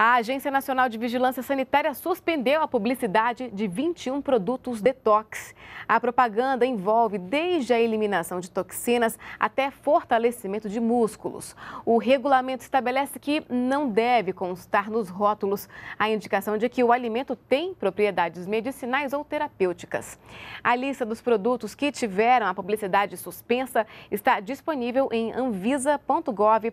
A Agência Nacional de Vigilância Sanitária suspendeu a publicidade de 21 produtos detox. A propaganda envolve desde a eliminação de toxinas até fortalecimento de músculos. O regulamento estabelece que não deve constar nos rótulos a indicação de que o alimento tem propriedades medicinais ou terapêuticas. A lista dos produtos que tiveram a publicidade suspensa está disponível em anvisa.gov.br.